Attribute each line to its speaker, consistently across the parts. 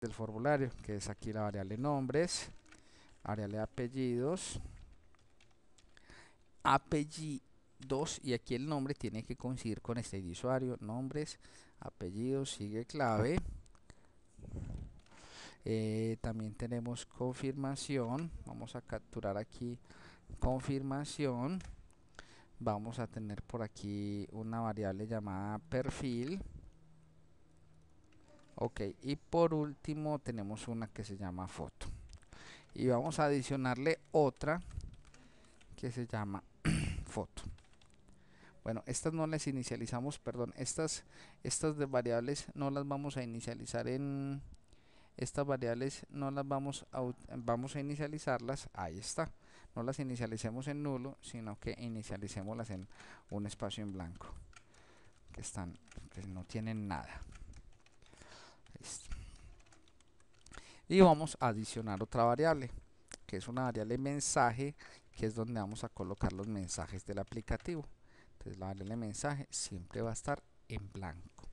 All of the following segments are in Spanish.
Speaker 1: del formulario, que es aquí la variable nombres, variable apellidos, apellidos y aquí el nombre tiene que coincidir con este usuario, nombres, apellidos, sigue clave. Eh, también tenemos confirmación, vamos a capturar aquí confirmación. Vamos a tener por aquí una variable llamada perfil ok y por último tenemos una que se llama foto y vamos a adicionarle otra que se llama foto bueno estas no las inicializamos perdón estas estas variables no las vamos a inicializar en estas variables no las vamos a, vamos a inicializarlas ahí está no las inicialicemos en nulo sino que inicialicemoslas en un espacio en blanco que están que pues, no tienen nada y vamos a adicionar otra variable, que es una variable mensaje, que es donde vamos a colocar los mensajes del aplicativo. Entonces la variable mensaje siempre va a estar en blanco.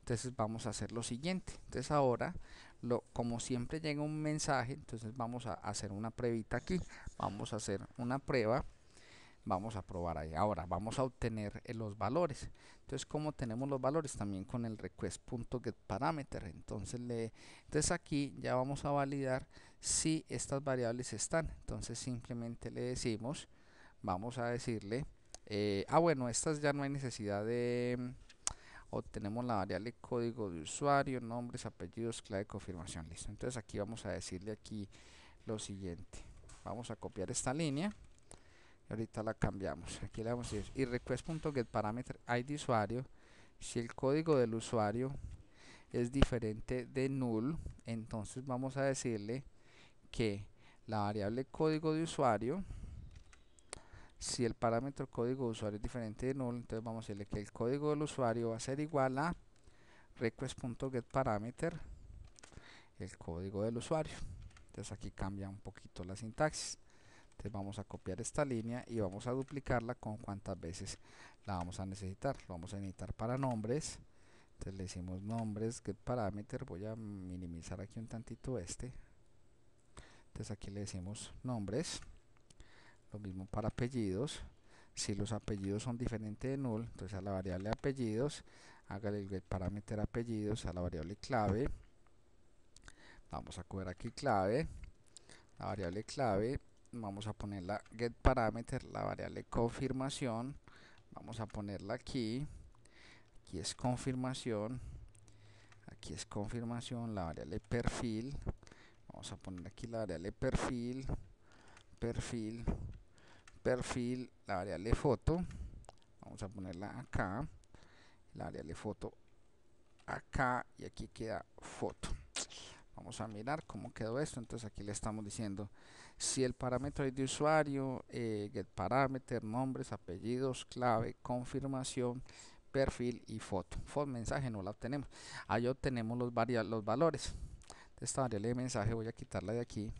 Speaker 1: Entonces vamos a hacer lo siguiente. Entonces ahora, lo, como siempre llega un mensaje, entonces vamos a hacer una pruebita aquí. Vamos a hacer una prueba vamos a probar ahí. Ahora vamos a obtener eh, los valores. Entonces, ¿cómo tenemos los valores? También con el request.getParameter. Entonces, le, entonces aquí ya vamos a validar si estas variables están. Entonces simplemente le decimos, vamos a decirle, eh, ah bueno, estas ya no hay necesidad de mm, obtenemos la variable código de usuario, nombres, apellidos, clave de confirmación, listo. Entonces aquí vamos a decirle aquí lo siguiente. Vamos a copiar esta línea ahorita la cambiamos aquí le vamos a decir y request.getParameter ID usuario si el código del usuario es diferente de null entonces vamos a decirle que la variable código de usuario si el parámetro código de usuario es diferente de null entonces vamos a decirle que el código del usuario va a ser igual a request.getParameter el código del usuario entonces aquí cambia un poquito la sintaxis entonces vamos a copiar esta línea y vamos a duplicarla con cuántas veces la vamos a necesitar lo vamos a necesitar para nombres entonces le decimos nombres get parameter voy a minimizar aquí un tantito este entonces aquí le decimos nombres lo mismo para apellidos si los apellidos son diferentes de null entonces a la variable apellidos hágale el get apellidos a la variable clave vamos a coger aquí clave la variable clave vamos a poner la get parameter, la variable confirmación, vamos a ponerla aquí, aquí es confirmación, aquí es confirmación, la variable perfil, vamos a poner aquí la variable perfil, perfil, perfil, la variable foto, vamos a ponerla acá, la variable foto acá y aquí queda foto. Vamos a mirar cómo quedó esto. Entonces aquí le estamos diciendo si el parámetro es de usuario, get eh, parameter, nombres, apellidos, clave, confirmación, perfil y foto. Foto mensaje no la obtenemos. Ahí obtenemos los, los valores. esta variable de mensaje voy a quitarla de aquí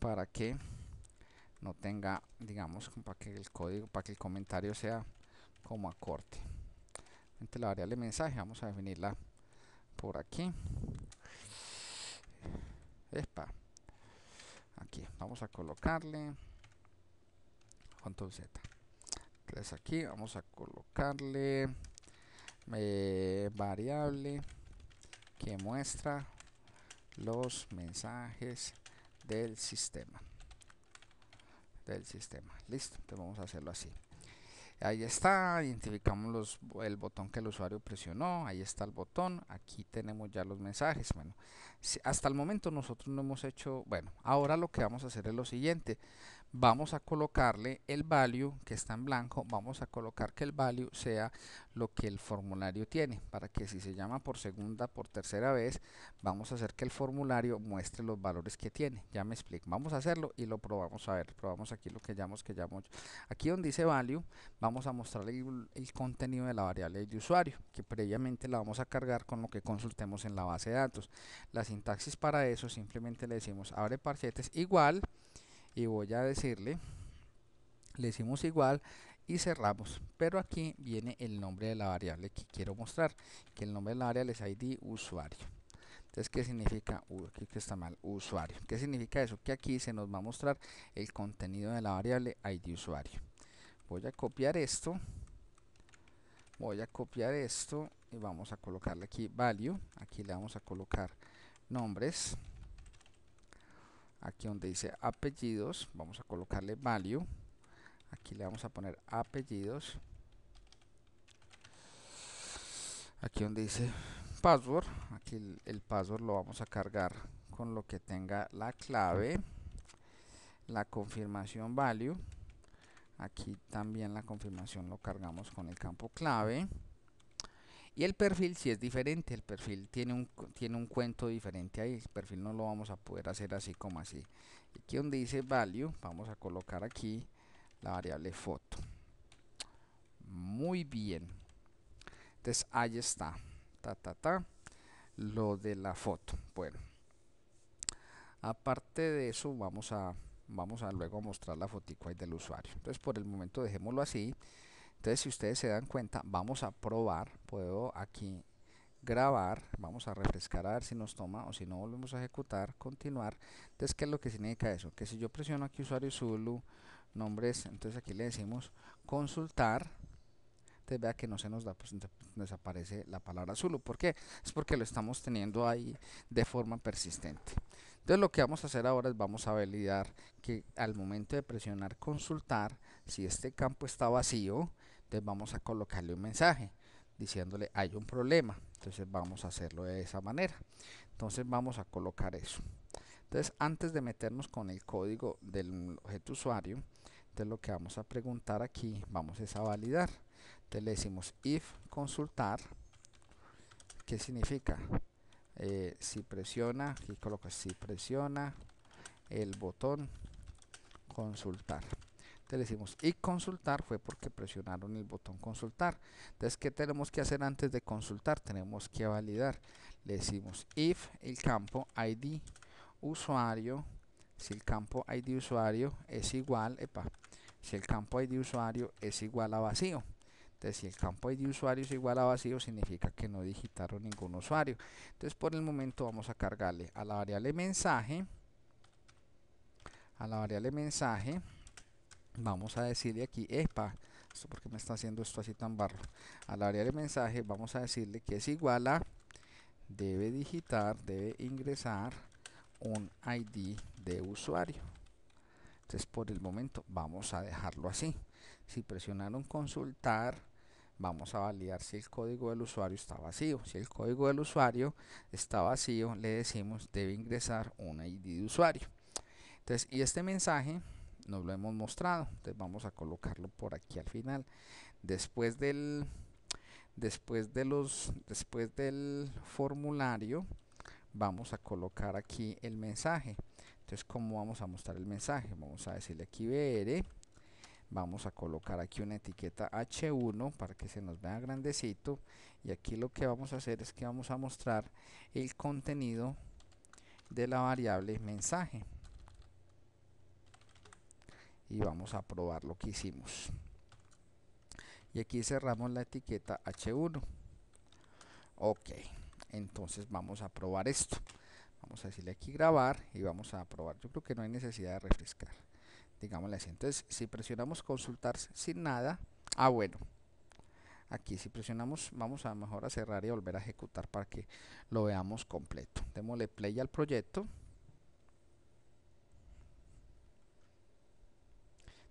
Speaker 1: para que no tenga, digamos, para que el código, para que el comentario sea como acorte. Entre la variable mensaje vamos a definirla por aquí. Aquí, vamos a colocarle control Z. Entonces aquí vamos a colocarle eh, variable que muestra los mensajes del sistema. Del sistema. Listo, entonces vamos a hacerlo así. Ahí está, identificamos los, el botón que el usuario presionó, ahí está el botón, aquí tenemos ya los mensajes. Bueno, hasta el momento nosotros no hemos hecho, bueno, ahora lo que vamos a hacer es lo siguiente vamos a colocarle el value que está en blanco, vamos a colocar que el value sea lo que el formulario tiene, para que si se llama por segunda, por tercera vez, vamos a hacer que el formulario muestre los valores que tiene, ya me explico, vamos a hacerlo y lo probamos a ver, probamos aquí lo que llamamos que llamamos, aquí donde dice value, vamos a mostrar el, contenido de la variable de usuario, que previamente la vamos a cargar con lo que consultemos en la base de datos, la sintaxis para eso simplemente le decimos abre parchetes igual, y voy a decirle le hicimos igual y cerramos pero aquí viene el nombre de la variable que quiero mostrar que el nombre de la variable es id usuario entonces qué significa aquí que está mal usuario qué significa eso que aquí se nos va a mostrar el contenido de la variable id usuario voy a copiar esto voy a copiar esto y vamos a colocarle aquí value aquí le vamos a colocar nombres aquí donde dice apellidos vamos a colocarle value aquí le vamos a poner apellidos aquí donde dice password aquí el, password lo vamos a cargar con lo que tenga la clave la confirmación value aquí también la confirmación lo cargamos con el campo clave y el perfil si es diferente, el perfil tiene un, tiene un cuento diferente ahí, el perfil no lo vamos a poder hacer así como así. Aquí donde dice value, vamos a colocar aquí la variable foto. Muy bien. Entonces ahí está, ta ta ta, lo de la foto. Bueno, aparte de eso vamos a, vamos a luego mostrar la fotico ahí del usuario. Entonces por el momento dejémoslo así. Entonces, si ustedes se dan cuenta, vamos a probar. Puedo aquí grabar, vamos a refrescar a ver si nos toma o si no volvemos a ejecutar, continuar. Entonces, ¿qué es lo que significa eso? Que si yo presiono aquí usuario Zulu, nombres, entonces aquí le decimos consultar, entonces vea que no se nos da, pues desaparece la palabra Zulu. ¿Por qué? Es porque lo estamos teniendo ahí de forma persistente. Entonces lo que vamos a hacer ahora es vamos a validar que al momento de presionar consultar, si este campo está vacío, entonces vamos a colocarle un mensaje diciéndole hay un problema. Entonces vamos a hacerlo de esa manera. Entonces vamos a colocar eso. Entonces antes de meternos con el código del objeto usuario, entonces lo que vamos a preguntar aquí, vamos es a validar. Entonces le decimos if consultar, ¿qué significa? Eh, si presiona, aquí coloca si presiona el botón consultar le decimos y consultar fue porque presionaron el botón consultar. Entonces, ¿qué tenemos que hacer antes de consultar? Tenemos que validar. Le decimos if el campo ID usuario, si el campo ID usuario es igual, epa, si el campo ID usuario es igual a vacío. Entonces, si el campo ID usuario es igual a vacío, significa que no digitaron ningún usuario. Entonces, por el momento vamos a cargarle a la variable mensaje, a la variable mensaje, vamos a decirle aquí, epa, esto porque me está haciendo esto así tan barro. Al área de mensaje vamos a decirle que es igual a, debe digitar, debe ingresar un ID de usuario. Entonces por el momento vamos a dejarlo así. Si presionaron consultar, vamos a validar si el código del usuario está vacío. Si el código del usuario está vacío, le decimos debe ingresar un ID de usuario. Entonces, y este mensaje nos lo hemos mostrado entonces vamos a colocarlo por aquí al final después del después de los después del formulario vamos a colocar aquí el mensaje entonces cómo vamos a mostrar el mensaje vamos a decirle aquí br vamos a colocar aquí una etiqueta h1 para que se nos vea grandecito y aquí lo que vamos a hacer es que vamos a mostrar el contenido de la variable mensaje y vamos a probar lo que hicimos y aquí cerramos la etiqueta h1 ok entonces vamos a probar esto vamos a decirle aquí grabar y vamos a probar yo creo que no hay necesidad de refrescar digámosle así entonces si presionamos consultar sin nada ah bueno aquí si presionamos vamos a mejor a cerrar y volver a ejecutar para que lo veamos completo démosle play al proyecto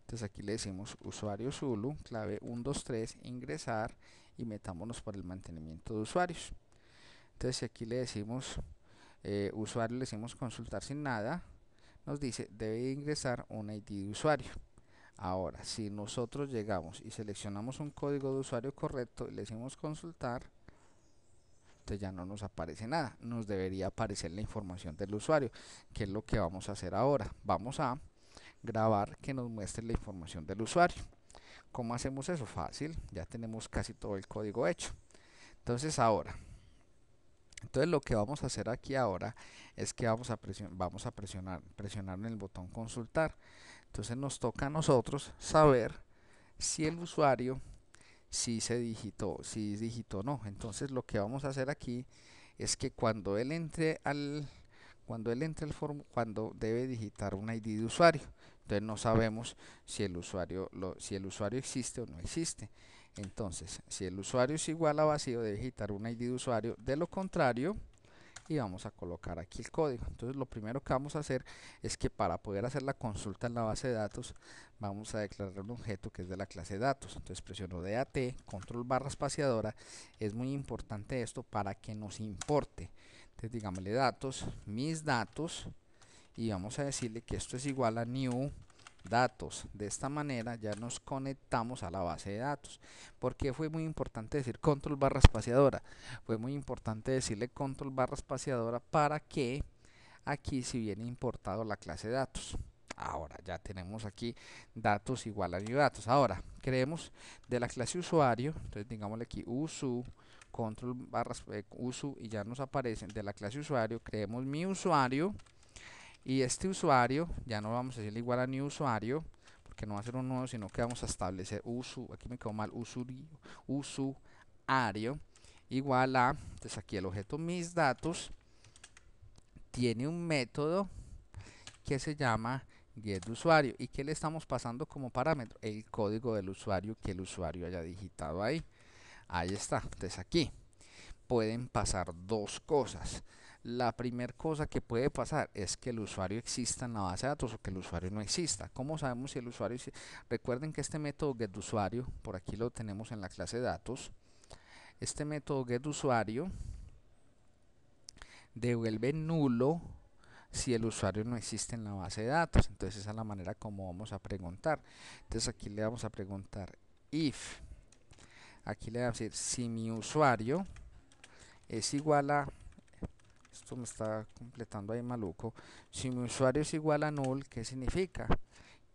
Speaker 1: Entonces aquí le decimos usuario Zulu, clave 123, ingresar y metámonos para el mantenimiento de usuarios. Entonces aquí le decimos eh, usuario, le decimos consultar sin nada, nos dice debe ingresar un ID de usuario. Ahora, si nosotros llegamos y seleccionamos un código de usuario correcto y le decimos consultar, entonces ya no nos aparece nada. Nos debería aparecer la información del usuario, que es lo que vamos a hacer ahora. Vamos a grabar que nos muestre la información del usuario. ¿Cómo hacemos eso? Fácil, ya tenemos casi todo el código hecho. Entonces ahora, entonces lo que vamos a hacer aquí ahora es que vamos a, presionar, presionar en el botón consultar. Entonces nos toca a nosotros saber si el usuario si se digitó, si digitó o no. Entonces lo que vamos a hacer aquí es que cuando él entre al cuando él entre al form, cuando debe digitar un ID de usuario. Entonces no sabemos si el usuario, si el usuario existe o no existe. Entonces, si el usuario es igual a vacío, debe quitar un ID de usuario. De lo contrario, y vamos a colocar aquí el código. Entonces, lo primero que vamos a hacer es que para poder hacer la consulta en la base de datos, vamos a declarar un objeto que es de la clase datos. Entonces, presiono DAT, control barra espaciadora. Es muy importante esto para que nos importe. Entonces, digámosle datos, mis datos y vamos a decirle que esto es igual a new datos. De esta manera ya nos conectamos a la base de datos. ¿Por qué fue muy importante decir control barra espaciadora? Fue muy importante decirle control barra espaciadora para que aquí si viene importado la clase de datos. Ahora ya tenemos aquí datos igual a new datos. Ahora creemos de la clase usuario, entonces digámosle aquí usu control barra eh, usu y ya nos aparecen de la clase usuario, creemos mi usuario y este usuario, ya no vamos a decirle igual a new usuario, porque no va a ser un nuevo, sino que vamos a establecer usu, aquí me quedo mal, usuario, usuario igual a, entonces aquí el objeto mis datos tiene un método que se llama get usuario y que le estamos pasando como parámetro el código del usuario que el usuario haya digitado ahí ahí está entonces aquí pueden pasar dos cosas la primera cosa que puede pasar es que el usuario exista en la base de datos o que el usuario no exista. ¿Cómo sabemos si el usuario... Recuerden que este método getUsuario, por aquí lo tenemos en la clase de datos, este método getUsuario devuelve nulo si el usuario no existe en la base de datos. Entonces esa es la manera como vamos a preguntar. Entonces aquí le vamos a preguntar if. Aquí le vamos a decir si mi usuario es igual a me está completando ahí maluco. Si mi usuario es igual a null, ¿qué significa?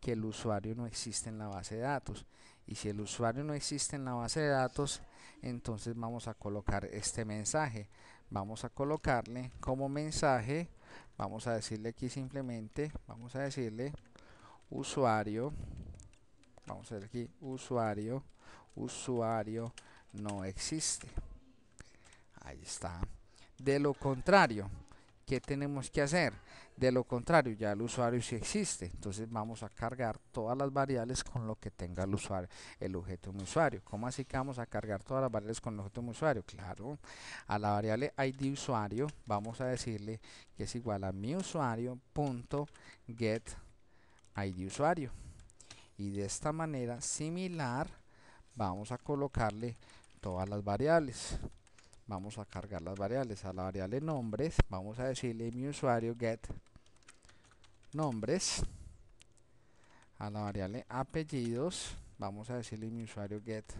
Speaker 1: Que el usuario no existe en la base de datos. Y si el usuario no existe en la base de datos, entonces vamos a colocar este mensaje. Vamos a colocarle como mensaje, vamos a decirle aquí simplemente, vamos a decirle usuario, vamos a ver aquí, usuario, usuario no existe. Ahí está. De lo contrario, ¿qué tenemos que hacer? De lo contrario, ya el usuario sí existe. Entonces vamos a cargar todas las variables con lo que tenga el usuario, el objeto de un usuario. ¿Cómo así que vamos a cargar todas las variables con el objeto de un usuario? Claro, a la variable ID usuario vamos a decirle que es igual a mi usuario. Y de esta manera similar vamos a colocarle todas las variables vamos a cargar las variables a la variable nombres vamos a decirle mi usuario get nombres a la variable apellidos vamos a decirle mi usuario get